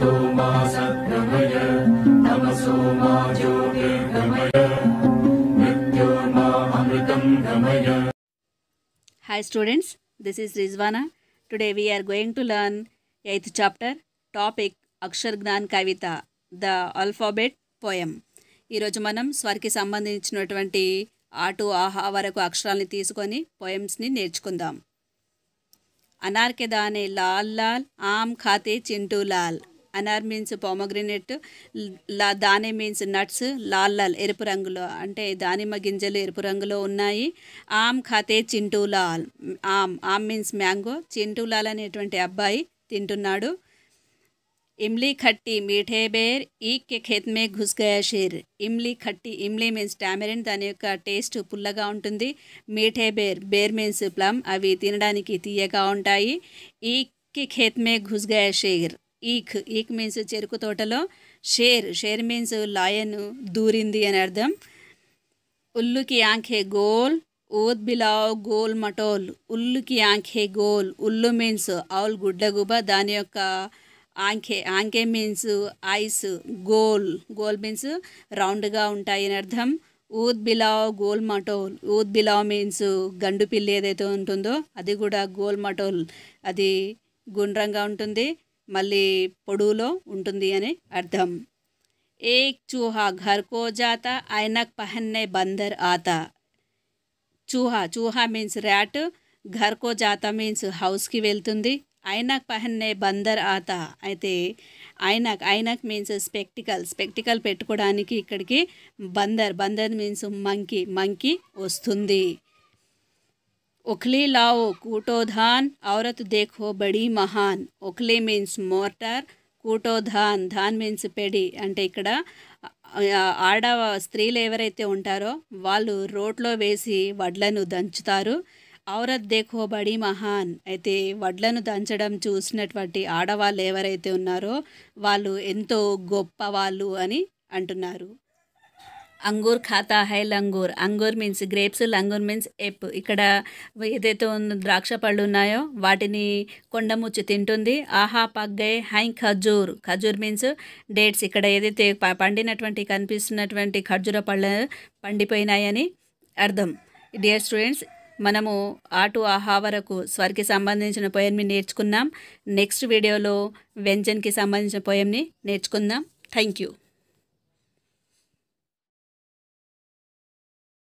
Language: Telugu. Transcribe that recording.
ततो స్టూడెంట్స్ सद्गमय ఈస్ मा today we are going to learn eighth chapter topic going Akshar Gyan కవిత ద ఆల్ఫాబెట్ పోయం ఈరోజు మనం స్వర్కి సంబంధించినటువంటి ఆటు ఆహా వరకు అక్షరాలని తీసుకొని పోయమ్స్ని నేర్చుకుందాం అనార్కెదానే లాల్ లాల్ ఆమ్ ఖాతే చింటూ లాల్ అనార్ మీన్స్ పామగ్రెనేట్ లా దానే మీన్స్ నట్స్ లాల్ లాల్ ఎరుపు రంగులో అంటే దానిమ్మ గింజలు ఎరుపు రంగులో ఉన్నాయి ఆమ్ ఖాతే చింటూలాల్ ఆమ్ ఆమ్ మీన్స్ మ్యాంగో చింటూలాల్ అనేటువంటి అబ్బాయి తింటున్నాడు ఇమ్లీ ఖట్టి మీఠే బేర్ ఈక్య ఖేత్మే ఘుస్గయా షేర్ ఇమ్లీ ఖట్టి ఇమ్లీ మీన్స్ టామెరిన్ దాని యొక్క టేస్ట్ పుల్లగా ఉంటుంది మీఠే బేర్ బేర్ మీన్స్ ప్లమ్ అవి తినడానికి తీయగా ఉంటాయి ఈక్య ఖేత్మే ఘుస్గయా షేర్ ఈక్ ఈక్ మీన్స్ చెరుకు తోటలో షేర్ షేర్ మీన్స్ లాయన్ దూరింది అని అర్థం ఉల్లుకి ఆంఖే గోల్ ఓద్ బిలావ్ గోల్ మటోల్ ఉల్లుకి ఆంఖే గోల్ ఉల్లు మీన్స్ ఆవుల్ గుడ్డగుబ దాని యొక్క ఆంఖే ఆంఖే మీన్స్ ఐస్ గోల్ గోల్ మీన్స్ రౌండ్గా ఉంటాయి అని అర్థం ఊద్ బిలావ్ గోల్ మటోల్ ఊద్ బిలావ్ మీన్స్ గండు పిల్లి ఏదైతే ఉంటుందో అది కూడా గోల్ మటోల్ అది గుండ్రంగా ఉంటుంది మళ్ళీ పొడవులో ఉంటుంది అని అర్థం ఏక్ చూహా ఘర్ కో జాత ఐనక్ పహన్నే బందర్ ఆత చూహా చూహా మీన్స్ ర్యాట్ ఘర్ కో జాత మీన్స్ హౌస్కి వెళ్తుంది ఆయనక్ పహన్నే బందర్ ఆత అయితే ఐనాక్ ఐనాక్ మీన్స్ స్పెక్టికల్ స్పెక్టికల్ పెట్టుకోవడానికి ఇక్కడికి బందర్ బందర్ మీన్స్ మంకీ మంకీ వస్తుంది ओखली లావ్ కూటోధాన్ ఔరత్ దేఖో బడి మహాన్ महान మీన్స్ మోర్టార్ కూటోధాన్ ధాన్ మీన్స్ పెడి అంటే ఇక్కడ ఆడ స్త్రీలు ఎవరైతే ఉంటారో వాళ్ళు రోడ్లో వేసి వడ్లను దంచుతారు ఔరత్ దేఖో బడి మహాన్ అయితే వడ్లను దంచడం చూసినటువంటి ఆడవాళ్ళు ఎవరైతే ఉన్నారో వాళ్ళు ఎంతో గొప్ప వాళ్ళు అని అంటున్నారు అంగూర్ ఖాతా హై లంగూర్ అంగూర్ మీన్స్ గ్రేప్స్ లంగూర్ మీన్స్ ఎప్ ఇక్కడ ఏదైతే ఉందో ద్రాక్ష పళ్ళు ఉన్నాయో వాటిని కొండముచ్చి తింటుంది ఆహా పగ్గై హై ఖజూర్ ఖజూర్ మీన్స్ డేట్స్ ఇక్కడ ఏదైతే పండినటువంటి కనిపిస్తున్నటువంటి ఖర్జూర పళ్ళు పండిపోయినాయని అర్థం డియర్ స్టూడెంట్స్ మనము ఆటు ఆహా వరకు స్వర్కి సంబంధించిన పోయంని నేర్చుకున్నాం నెక్స్ట్ వీడియోలో వ్యంజన్కి సంబంధించిన పోయంని నేర్చుకుందాం థ్యాంక్ యూ